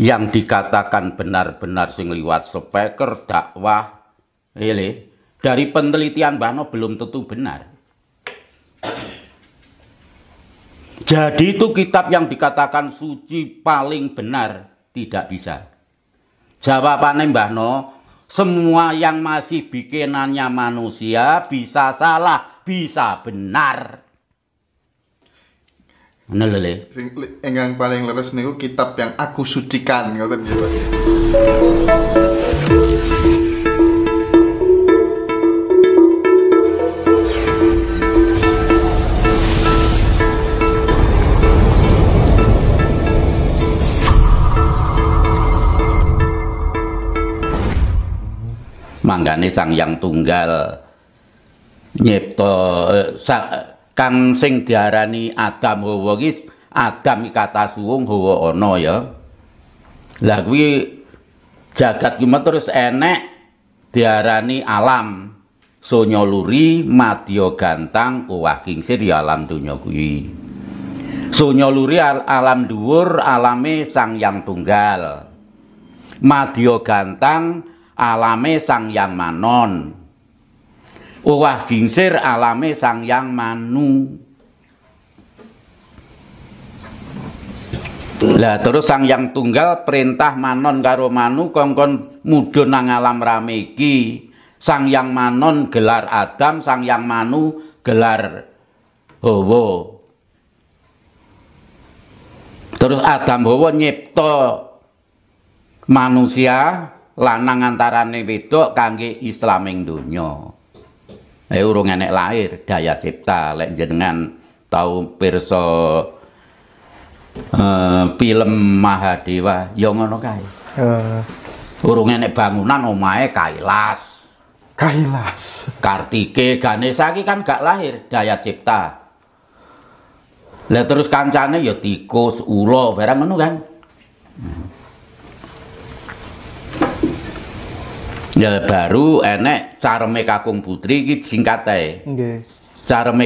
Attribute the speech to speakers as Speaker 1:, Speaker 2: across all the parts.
Speaker 1: yang dikatakan benar-benar sing liwat speaker dakwah ini dari penelitian Bano belum tentu benar. Jadi itu kitab yang dikatakan suci paling benar tidak bisa. Jawabannya Mbah No, semua yang masih bikinannya manusia bisa salah, bisa benar. Ngono lho Sing ingkang paling leres niku kitab yang aku sucikan kata gitu. manggane sang yang tunggal nyipto eh, sang, kang sing diarani Adam Hawa iki Adam kata suwung Hawa ana ya. Lah kuwi jagat ki terus enek diarani alam. Sonya luri madya gantang owah kingsir ya alam donya kuwi. Sonya luri al alam dhuwur alame Sang Yang Tunggal. Madya gantang alame Sang Yang Manon. Wah gingsir alame sang yang manu. Lah terus sang yang tunggal perintah manon karo manu kongkon mudo nang alam rameki Sang yang manon gelar Adam, sang yang manu gelar Hobo, Terus Adam Hobo nyipta manusia lanang antarane wedok kangge islaming dunyo. Eh, urung enek lahir daya cipta lek jenengan tau pirsa uh, eh, film Mahadewa ya ngono kae eh. urung enek bangunan omahe kailas kailas Kartike Ganesha iki kan gak lahir daya cipta lah terus kancane ya tikus ula barang ngono kan Ya baru enek cara Kakung Putri iki singkat ae. Nggih.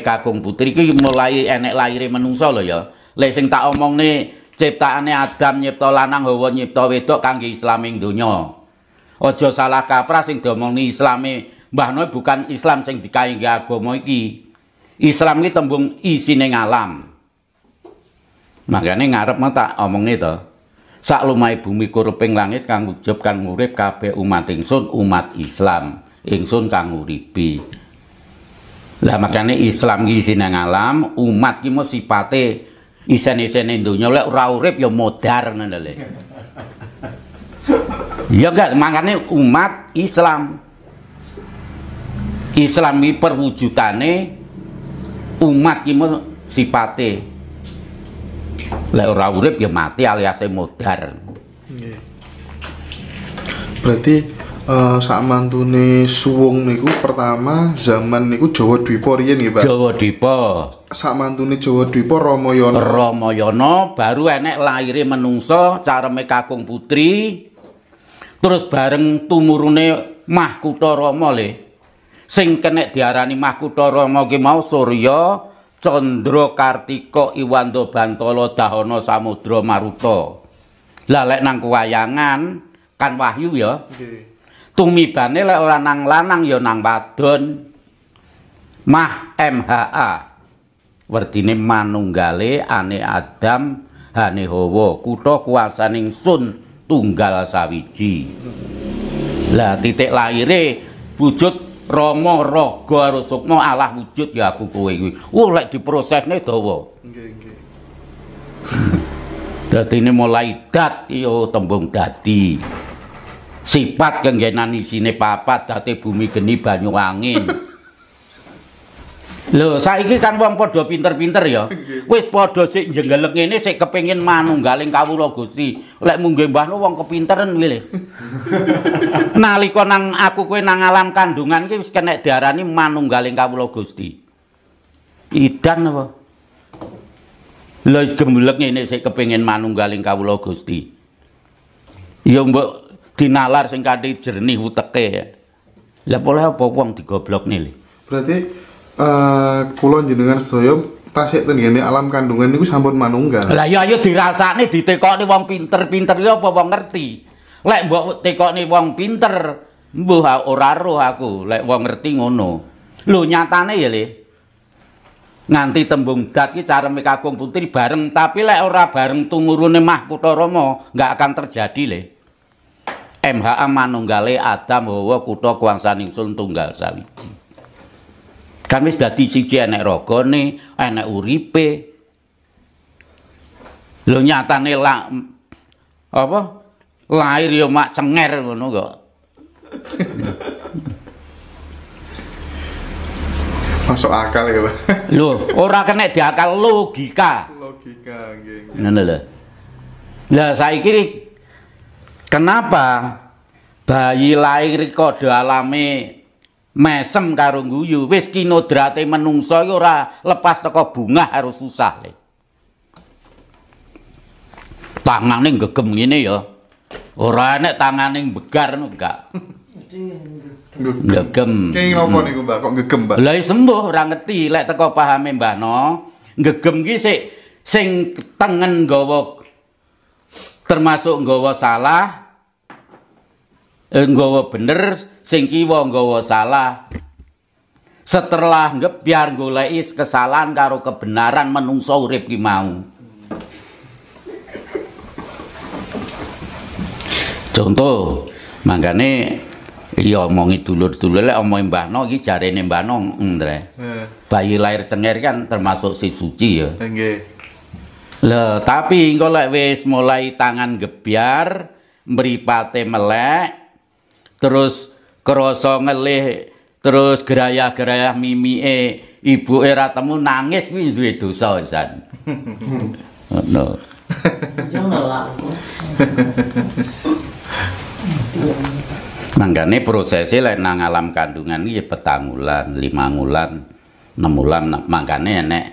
Speaker 1: Kakung Putri iki mulai enek lahir menungso lho ya. Lek sing tak omongne ciptaane Adam nyipta lanang Hawa nyipta wedok kangge Islaming donya. Ojo salah kaprah sing diomongne Islame Mbah Noe bukan Islam sing dikaengge agama iki. Islam iki tembung isine alam. Makanya ngarep tak omongne itu lumai bumi kuruping langit kang wujud kang urip kabeh umat ingsun umat Islam ingsun kang nguripi lah makanya Islam gisi sineng alam umat ki mesti sipate isen-isene donya lek ora urip ya modar ngono lho Ya enggak makanya umat Islam Islam perwujudane umat ki sipate lek ora urip ya mati alias modar berarti uh, suwung niku pertama zaman niku Jawa Dwipo riyen nggih Pak Jawa Dwipo saat mantune Jawa Dwipo Ramayana Ramayana baru enek lahir menungso careme kakung putri terus bareng tumurune Mahkuta Rama le sing kenek diarani Mahkuta Rama ki mau Surya Candra Kartika Iwando Bantala Dahana Samudra Maruta. Lah lek nang kewayangan kan wahyu ya. Nggih. Tumibane lek ora lanang ya nang wadon. Mah MHA. Wertine manunggale ane Adam hane Hawa, kutha kuwasaning Sun tunggal sawiji. Lah titik laire wujud Romo Rogo karo sukma Allah wujud ya aku kowe kuwi. Wah lek diprosesne dawa. Nggih ini mulai dat yo iya, tembung dadi. Sifat kenggenan isine papat dadi bumi geni banyu angin. Lho, saiki kan wong padha pinter-pinter ya. Wis padha sik jenggelek ngene sik kepengin manunggaling kawula Gusti. Lek munggah mbahmu wong kepinteren lho. Nalika nang aku kowe nang alam kandungan iki wis kena diarani manunggaling kawula Gusti. Idan apa? Lho wis gemblek ngene sik kepengin manunggaling kawula Gusti. Ya mbok dinalar sing kanthi jernih uteke. Lah boleh apa wong digoblokne lho. Berarti uh, eh, kulon jenengan sedaya tasik tenggene alam kandungan niku sampun manunggal. Lah ya ayo iya, dirasakne ditekokne wong pinter-pinter ya apa wong ngerti. Lek mbok tekokne wong pinter, mbuh ora roh aku lek wong ngerti ngono. Lho nyatane ya Le. Nganti tembung dat ki careme kakung putri bareng, tapi lek ora bareng tumurune Mahkota Rama nggak akan terjadi Le. MHA manunggale Adam bahwa kutha kuwasaning sun tunggal sawiji. Kan wis dadi siji enek rogone, enek uripe. Lho nyatane la apa? Lahir ya mak cenger ngono kok. Masuk akal ya, Pak. Lho, ora kena diakal logika. Logika nggih. Ngono lho. Lah saiki kenapa bayi lahir kode alami mesem karo guyu wis kinodrate menungsa iki ora lepas teko bunga karo susah le tangane ngegem ngene ya ora enek tangane begar enggak? gak gegem kenging opo niku mbak kok gegem mbak lha sembuh ora ngerti lek teko pahame mbak no gegem ki sik sing tengen gawa termasuk gawa salah Eh, nggawa bener sing kiwa nggawa salah setelah biar goleki kesalahan karo kebenaran menungso urip ki mau contoh makanya, iya omongi dulur-dulur lek omongi Mbah No iki jarene Mbah No mm, ndre bayi lahir cengir kan termasuk si suci ya nggih Lho, tapi engko lek wis mulai tangan gebyar, mripate melek, terus kerosong ngelih terus gerayah-gerayah mimie, ibu era temu nangis kuwi duwe dosa jan ngono Manggane ya, prosese lek nang alam kandungan iki ya petang wulan, limang wulan, enam wulan nah, mangkane enek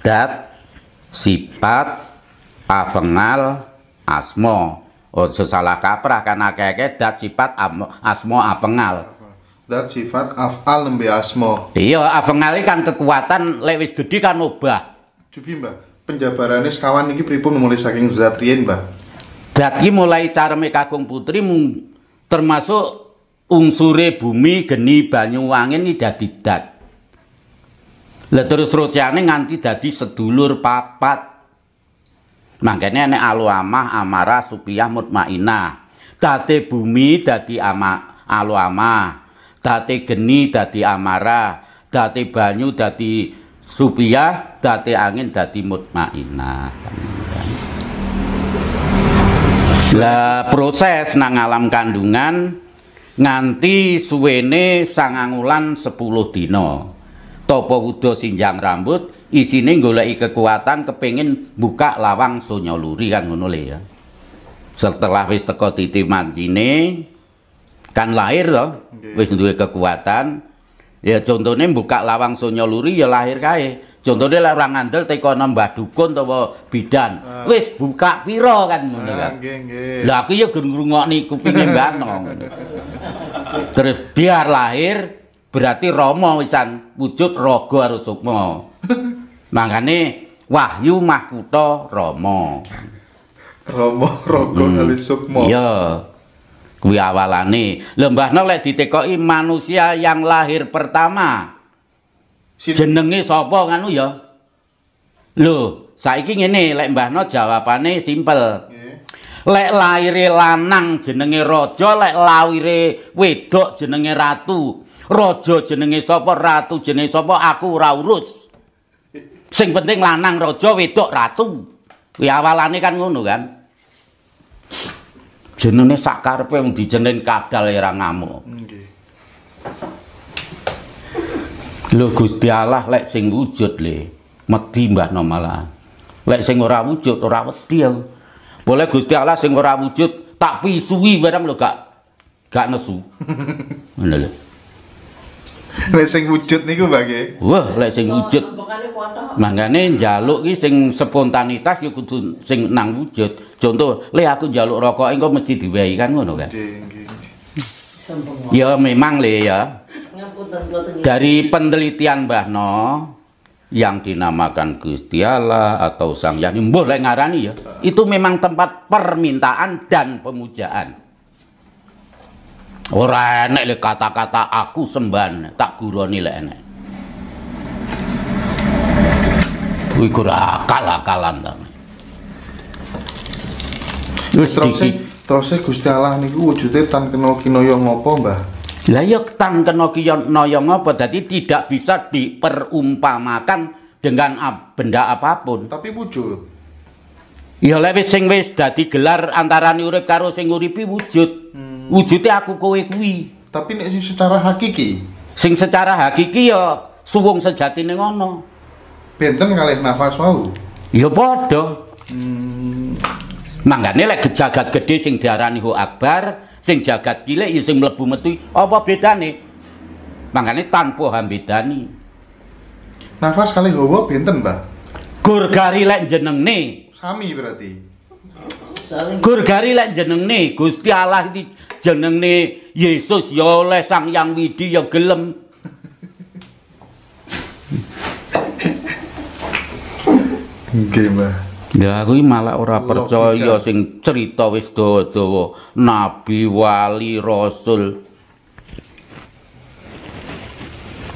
Speaker 1: dat, sifat, avengal, asmo. Ojo oh, salah kaprah karena akeh-akeh dat sifat asmo apengal. Dat sifat afal lebih asmo. Iya, apengal kan kekuatan lewis gede kan obah. Jubi mbak, penjabarannya sekawan ini pripun mulai saking zat mbak. jadi mulai cara mekagung putri termasuk unsure bumi geni banyu angin ini dadi dat. Lah terus rojane nganti dadi sedulur papat. Makanya ini alu amarah amara supiah mutmainah. Dati bumi dadi ama alu amah. Dati geni dadi amarah. Dati banyu dadi supiah dati angin dadi mutmainah. Lah proses nang alam kandungan nganti suwene sangangulan sepuluh dino topo Tapa sinjang rambut isine golek kekuatan kepingin buka lawang Sonyoluri kan ngono ya setelah wis teko titi manjine kan lahir loh, wis duwe kekuatan ya contohnya buka lawang Sonyoluri ya lahir kae contohnya lah orang ngandel teko nambah dukun atau bidan ah. wis buka piro kan ngono ah, ya. kan lah aku ya ngrungokni kupinge Mbah nong terus biar lahir berarti romo wisan wujud rogo harus sukmo Makanya wahyu mahkuto romo. Romo rogo hmm. kali Iya. Kuwi awalane lembahna lek ditekoki manusia yang lahir pertama. Jenenge sapa nganu ya? Lho, saiki ngene lek mbahna jawabane simpel. Lek lahire lanang jenenge raja, lek lahire wedok jenenge ratu. Raja jenenge sapa, ratu jenenge sapa, aku ora urus. sing penting lanang raja wedok ratu kuwi awalane kan ngono kan jenenge sak karepe wong dijenen kadal ora ngamuk nggih lho Gusti Allah lek sing wujud le medhi Mbah Nomala lek sing ora wujud ora wedi aku boleh Gusti Allah sing ora wujud tak pisui bareng lho gak gak nesu ngono lho leseng sing wujud niku bagi wah leseng wujud makanya jaluk ki sing spontanitas ya kudu sing nang wujud contoh le aku jaluk rokok engko mesti diwehi kan ngono kan ya memang le ya dari penelitian Mbah No yang dinamakan Allah atau Sang Yani, boleh ngarani ya. Itu memang tempat permintaan dan pemujaan. Ora enek le kata-kata aku semban, tak guroni le enek. Kuwi ora akal-akalan ta. Wis terus terus Gusti Allah niku wujude tan kena kinaya ngopo Mbah? Lah ya tan kena kinaya ngopo, dadi tidak bisa diperumpamakan dengan benda apapun. Tapi wujud. Ya lewis sing wis dadi gelar antarané urip karo sing uripi wujud wujudnya aku kowe kuwi tapi nek sing secara hakiki sing secara hakiki ya suwung ning ngono benten kalih nafas mau ya padha hmm. mangane lek jagat gede sing diarani ho akbar sing jagat cilik ya sing mlebu metu apa bedane mangane tanpa hambedani nafas kali hawa benten mbah gurgari lek nih. sami berarti gurgari lek jeneng nih, Gusti Allah di jeneng nih Yesus ya oleh sang yang widi ya gelem gimana ya aku malah ora percaya sing cerita wis dowo nabi wali rasul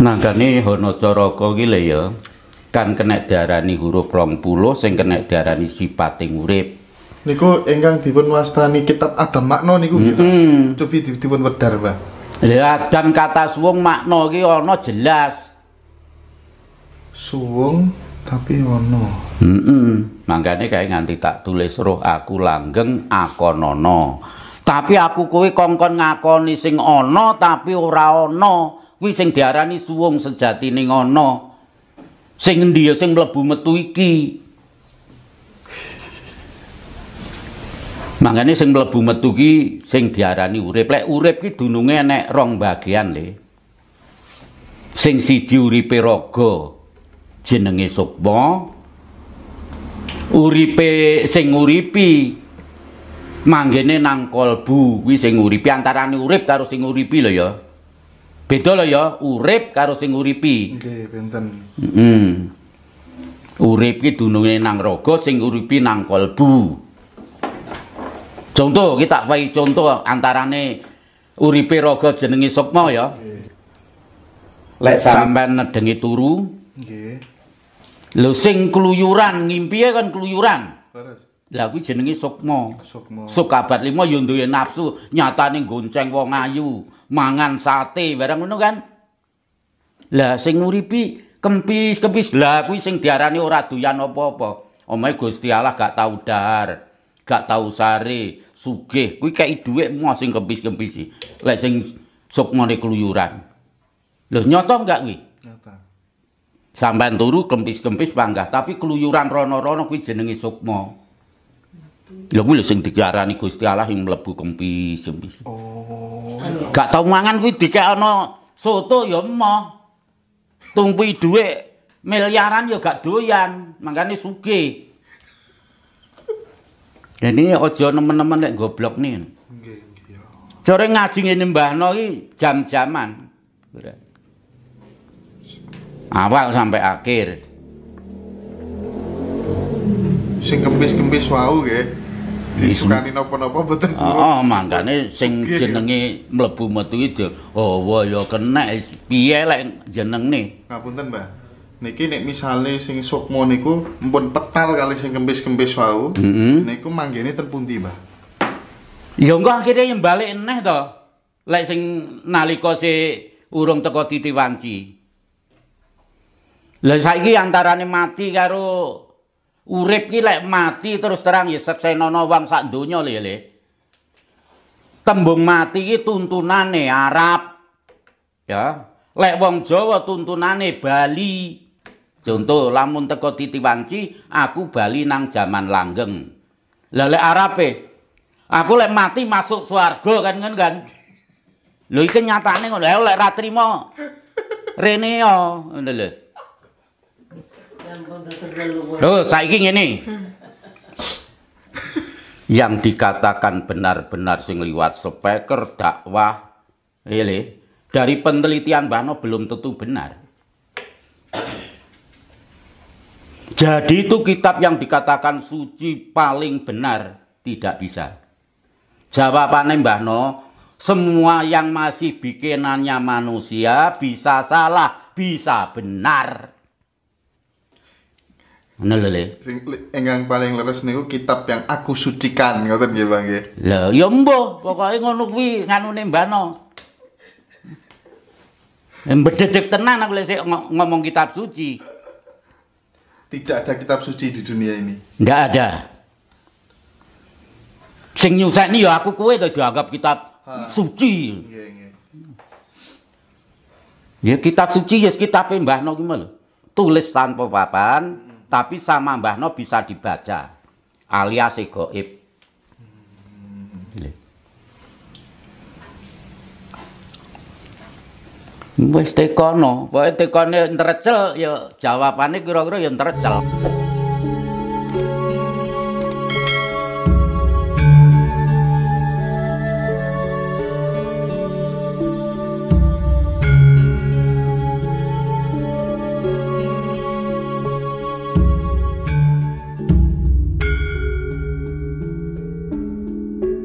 Speaker 1: nah kan ini hono coroko gile ya kan kena darani huruf rong sing kena darani sipating urip niku engkang dipun wastani kitab Adam makna niku nggih mm -hmm. cobi dipun wedhar Mbah Lha Adam kata suwung makna iki ana jelas suwung tapi ono mm -hmm. mangkanya kayak nganti tak tulis roh aku langgeng aku nono tapi aku kuwi kongkon ngakoni sing ono tapi ora ono kuwi sing diarani suwung sejati ning ono sing ndiyo sing mlebu metu iki Makanya sing mlebu metu ki sing diarani urip. Lek urip ki dununge enek rong bagian le. Sing siji uripe raga jenenge sukma. Uripe sing uripi manggene nang kolbu kuwi sing uripi antarane urip karo sing uripi lho ya. Beda lho ya urip karo sing uripi. Nggih, benten. Heeh. Mm -mm. Urip ki dununge nang raga, sing uripi nang kolbu. Contoh kita pakai contoh antara antarane uripe raga jenenge sokmo ya. Lek sampean nedengi turu. Lu sing keluyuran ngimpiye kan keluyuran. Lah kuwi jenenge sokmo suka Sukabat lima yo duwe nafsu, nih gonceng wong ayu, mangan sate, barang ngono kan. Lah sing uripi kempis-kempis lah kuwi sing diarani ora doyan apa-apa. Omahe Gusti Allah gak tahu dar, gak tahu sari sugih kuwi kei dhuwit moh sing kempis kempis lek sing sukmane keluyuran lho nyata enggak kuwi nyata sampean turu kempis-kempis panggah tapi keluyuran rono-rono kuwi jenenge sukma lho kuwi sing diarani Gusti Allah sing mlebu kempis-kempis oh gak tau mangan kuwi dikekno soto ya moh tumpi dhuwit miliaran ya gak doyan makane sugih Dan ini ojo nemen teman lek goblok nih. Sore ngaji ini mbah noi jam-jaman. Awal sampai akhir. Sing kempis-kempis wau ya. Disukani nopo-nopo betul. Oh, oh mangkane sing Sugir. jenengi mlebu metu itu. Oh, wah ya kena. Eh, piye lek jeneng nih. Ngapunten mbah. niki nek misalnya sing sukmo niku mpun petal kali sing kembes kembes wau mm -hmm. niku manggene ini pundi Mbah ya engko akhirnya yang balik eneh toh, lek sing nali si urung teko titi wanci lagi saiki antarane mati karo urip ki lek mati terus terang ya seksenono wong sak donya lele ya, tembung mati ki tuntunane Arab ya lek wong Jawa tuntunane Bali Contoh lamun teko titiwanci aku bali nang zaman langgeng. lele arape, aku lek mati masuk suargo kan kan kan. Lo itu nyata nih, lo lek ratri mo, Rene yo ngono ya saiki ini. yang dikatakan benar-benar sing liwat speaker dakwah ini iya dari penelitian Bano belum tentu benar Jadi itu kitab yang dikatakan suci paling benar tidak bisa. Jawabannya Mbah No, semua yang masih bikinannya manusia bisa salah, bisa benar. Nelele. Yang paling leres niku kitab yang aku sucikan ngoten nggih Bang nggih. ya mbuh, pokoke ngono kuwi nganune No. Berdedek tenan aku lek ngomong kitab suci. Tidak ada kitab suci di dunia ini. Tidak ada. Sing ini ya aku kue dianggap kitab ha. suci. Iya, iya. Ya kitab suci ya kitab Mbah No gimana? Tulis tanpa papan, hmm. tapi sama Mbah No bisa dibaca. Alias egoib. Hmm. Wis tekono, pokoke tekone ntrecel ya jawabane kira-kira ya ntrecel.